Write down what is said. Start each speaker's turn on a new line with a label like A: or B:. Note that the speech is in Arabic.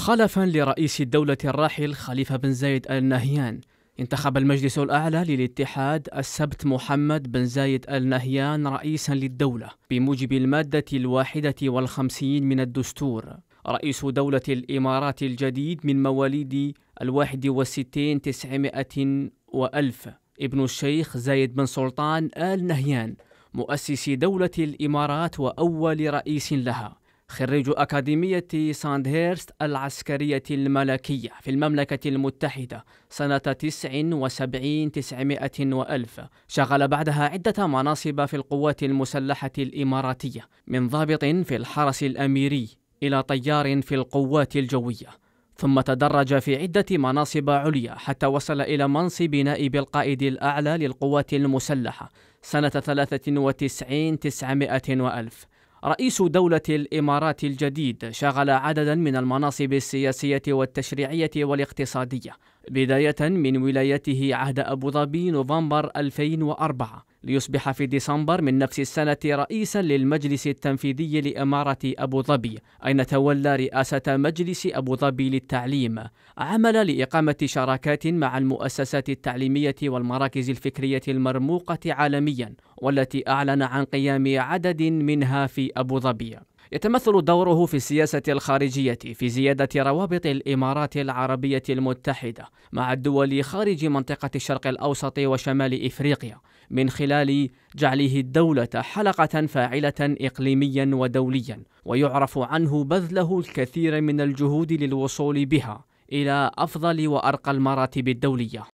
A: خلفا لرئيس الدولة الراحل خليفة بن زايد آل نهيان انتخب المجلس الأعلى للاتحاد السبت محمد بن زايد آل نهيان رئيسا للدولة بموجب المادة الواحدة والخمسين من الدستور رئيس دولة الإمارات الجديد من مواليد الواحد والستين تسعمائة وألف ابن الشيخ زايد بن سلطان آل نهيان مؤسس دولة الإمارات وأول رئيس لها خريج أكاديمية ساندهيرست العسكرية الملكية في المملكة المتحدة سنة 79 900 وألف شغل بعدها عدة مناصب في القوات المسلحة الإماراتية من ضابط في الحرس الأميري إلى طيار في القوات الجوية ثم تدرج في عدة مناصب عليا حتى وصل إلى منصب نائب القائد الأعلى للقوات المسلحة سنة 93 900 وألف رئيس دولة الإمارات الجديد شغل عددا من المناصب السياسية والتشريعية والاقتصادية بداية من ولايته عهد أبو ظبي نوفمبر 2004 ليصبح في ديسمبر من نفس السنة رئيسا للمجلس التنفيذي لإمارة أبو ظبي أين تولى رئاسة مجلس أبو ظبي للتعليم عمل لإقامة شراكات مع المؤسسات التعليمية والمراكز الفكرية المرموقة عالميا والتي أعلن عن قيام عدد منها في أبو ظبي يتمثل دوره في السياسة الخارجية في زيادة روابط الإمارات العربية المتحدة مع الدول خارج منطقة الشرق الأوسط وشمال إفريقيا من خلال جعله الدولة حلقة فاعلة إقليميا ودوليا ويعرف عنه بذله الكثير من الجهود للوصول بها إلى أفضل وأرقى المراتب الدولية